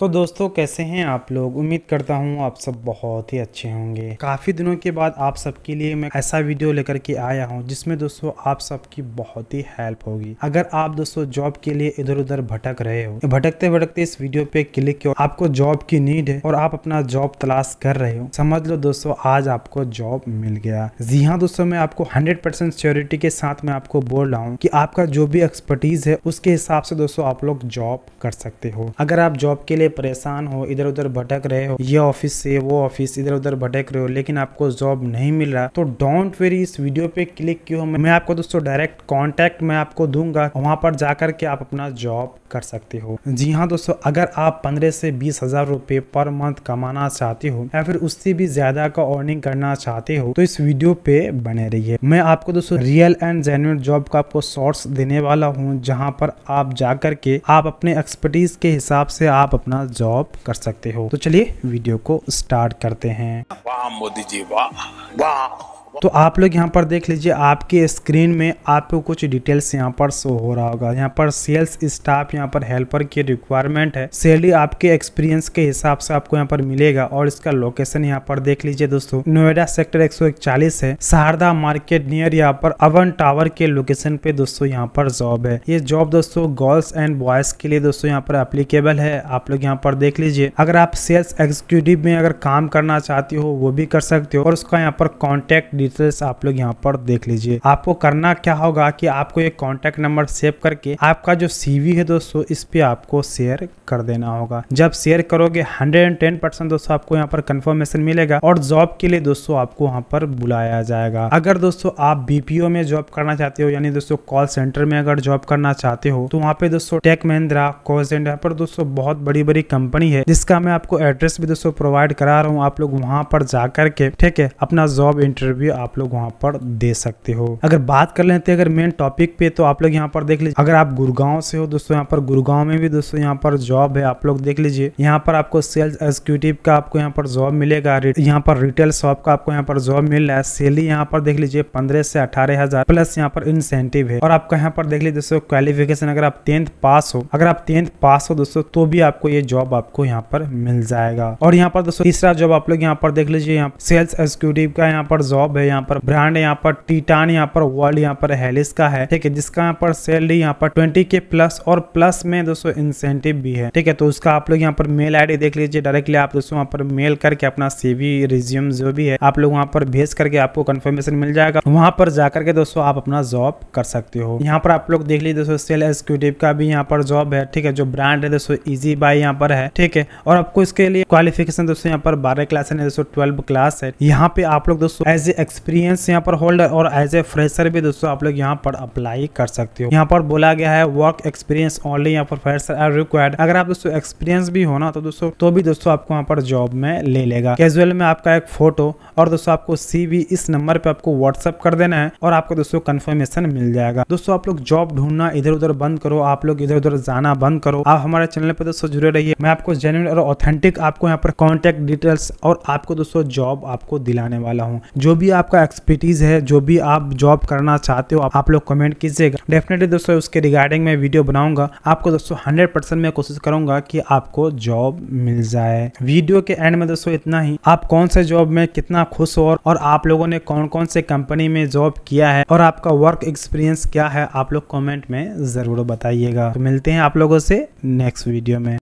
तो दोस्तों कैसे हैं आप लोग उम्मीद करता हूँ आप सब बहुत ही अच्छे होंगे काफ़ी दिनों के बाद आप सबके लिए मैं ऐसा वीडियो लेकर के आया हूँ जिसमें दोस्तों आप सबकी बहुत ही हेल्प होगी अगर आप दोस्तों जॉब के लिए इधर उधर भटक रहे हो तो भटकते भटकते इस वीडियो पे क्लिक करो आपको जॉब की नीड है और आप अपना जॉब तलाश कर रहे हो समझ लो दोस्तों आज आपको जॉब मिल गया जी हाँ दोस्तों मैं आपको हंड्रेड परसेंट श्योरिटी के साथ मैं आपको बोल रहा हूँ की आपका जो भी एक्सपर्टीज है उसके हिसाब से दोस्तों आप लोग जॉब कर सकते हो अगर आप जॉब के लिए लिए परेशान हो इधर उधर भटक रहे हो ये ऑफिस से वो ऑफिस इधर उधर भटक रहे हो लेकिन आपको जॉब नहीं मिल रहा तो डोंट वेरी इस वीडियो पे क्लिक क्यों मैं आपको दोस्तों डायरेक्ट कॉन्टेक्ट मैं आपको दूंगा वहां पर जाकर के आप अपना जॉब कर सकते हो जी हाँ दोस्तों अगर आप पंद्रह से बीस हजार रूपए पर मंथ कमाना चाहते हो या फिर उससे भी ज्यादा का अर्निंग करना चाहते हो तो इस वीडियो पे बने रहिए मैं आपको दोस्तों रियल एंड जेन्यून जॉब का आपको शॉर्ट्स देने वाला हूँ जहाँ पर आप जा करके आप अपने एक्सपर्टीज के हिसाब से आप अपना जॉब कर सकते हो तो चलिए वीडियो को स्टार्ट करते हैं वाह मोदी जी वाह वाह तो आप लोग यहाँ पर देख लीजिए आपके स्क्रीन में आपको कुछ डिटेल्स यहाँ पर शो हो रहा होगा यहाँ पर सेल्स स्टाफ यहाँ पर हेल्पर की रिक्वायरमेंट है सैलरी आपके एक्सपीरियंस के हिसाब से आपको यहाँ पर मिलेगा और इसका लोकेशन यहाँ पर देख लीजिए दोस्तों नोएडा सेक्टर एक है शारदा मार्केट नियर यहाँ पर अवन टावर के लोकेशन पे दोस्तों यहाँ पर जॉब है ये जॉब दोस्तों गर्ल्स एंड बॉयज के लिए दोस्तों यहाँ पर अप्लीकेबल है आप लोग यहाँ पर देख लीजिए अगर आप सेल्स एग्जीक्यूटिव में अगर काम करना चाहते हो वो भी कर सकते हो और उसका यहाँ पर कॉन्टेक्ट डिटेल्स आप लोग यहाँ पर देख लीजिए आपको करना क्या होगा कि आपको एक कॉन्टेक्ट नंबर सेव करके आपका जो सीवी है दोस्तों इस पे आपको शेयर कर देना होगा जब शेयर करोगे हंड्रेड परसेंट दोस्तों आपको यहाँ पर कंफर्मेशन मिलेगा और जॉब के लिए दोस्तों आपको वहाँ पर बुलाया जाएगा अगर दोस्तों आप बीपीओ में जॉब करना चाहते हो यानी दोस्तों कॉल सेंटर में अगर जॉब करना चाहते हो तो वहाँ पे दोस्तों टेक महिंद्रा कॉल सेंटर पर दोस्तों बहुत बड़ी बड़ी कंपनी है जिसका मैं आपको एड्रेस भी दोस्तों प्रोवाइड करा रहा हूँ आप लोग वहाँ पर जाकर के ठीक है अपना जॉब इंटरव्यू आप लोग वहाँ पर दे सकते हो अगर बात कर लेते हैं अगर मेन टॉपिक पे तो आप लोग यहाँ पर देख लीजिए अगर आप गुड़गांव से हो दोस्तों यहाँ पर गुड़गांव में भी दोस्तों यहाँ पर जॉब है आप लोग देख लीजिए यहाँ पर आपको सेल्स एग्जीक्यूटिव का आपको यहाँ पर जॉब मिलेगा यहाँ पर रिटेल शॉप का आपको यहाँ पर जॉब मिल रहा है सैलरी यहाँ पर देख लीजिए पंद्रह से अठारह हजार प्लस यहाँ पर इंसेंटिव है और आपका यहाँ पर देख लीजिए दोस्तों क्वालिफिकेशन अगर आप टेंथ पास हो अगर आप टेंथ पास हो दोस्तों तो भी आपको ये जॉब आपको यहाँ पर मिल जाएगा और यहाँ पर दोस्तों तीसरा जॉब आप लोग यहाँ पर देख लीजिए यहाँ सेल्स एग्जीक्यूटिव का यहाँ पर जॉब है है यहाँ पर ब्रांड यहाँ पर टीटान यहाँ पर वर्ल्ड यहाँ पर हेलिस का है ठीक है जिसका यहाँ पर सैलरी यहाँ पर ट्वेंटी के प्लस और प्लस में दोस्तों इंसेंटिव भी है ठीक है तो उसका आप लोग यहाँ पर मेल आईडी देख लीजिए डायरेक्टली आप दोस्तों वहाँ पर मेल करके अपना सीवी रिज्यूम जो भी है आप लोग वहाँ पर भेज करके आपको कन्फर्मेशन मिल जाएगा वहाँ पर जाकर के दोस्तों आप अपना जॉब कर सकते हो यहाँ पर आप लोग देख लीजिए दोस्तों सेल एग्जीक्यूटिव का भी यहाँ पर जॉब है ठीक है जो ब्रांड है दोस्तों इजी बाय यहाँ पर है ठीक है और आपको इसके लिए क्वालिफिकेशन दोस्तों यहाँ पर बारह क्लास है दोस्तों ट्वेल्व क्लास है यहाँ पे आप लोग दोस्तों एज ए एक्सपीरियंस यहाँ पर होल्डर और एज ए फ्रेशर भी दोस्तों आप लोग यहाँ पर अप्लाई कर सकते हो यहाँ पर बोला गया है वर्क एक्सपीरियंस ओनली यहाँ पर फ्रेशर आर रिक्वायर्ड अगर आप दोस्तों एक्सपीरियंस भी हो ना तो दोस्तों तो भी दोस्तों आपको यहाँ पर जॉब में ले लेगा कैजुअल में आपका एक फोटो और दोस्तों आपको सी इस नंबर पे आपको व्हाट्सअप कर देना है और आपको दोस्तों कंफर्मेशन मिल जाएगा दोस्तों आप लोग जॉब ढूंढना इधर उधर बंद करो आप लोग इधर उधर जाना बंद करो आप हमारे चैनल पर दोस्तों जुड़े रहिए मैं आपको जेन्यून और ऑथेंटिक आपको यहाँ पर कॉन्टेक्ट डिटेल्स और आपको दोस्तों जॉब आपको दिलाने वाला हूँ जो भी आपका एक्सपर्टीज है जो भी आप जॉब करना चाहते हो आप लोग कमेंट कीजिएगा डेफिनेटली दोस्तों उसके रिगार्डिंग में वीडियो बनाऊंगा आपको दोस्तों हंड्रेड परसेंट मैं कोशिश करूंगा कि आपको जॉब मिल जाए वीडियो के एंड में दोस्तों इतना ही आप कौन से जॉब में कितना खुश हो और आप लोगों ने कौन कौन से कंपनी में जॉब किया है और आपका वर्क एक्सपीरियंस क्या है आप लोग कॉमेंट में जरूर बताइएगा तो मिलते हैं आप लोगों से नेक्स्ट वीडियो में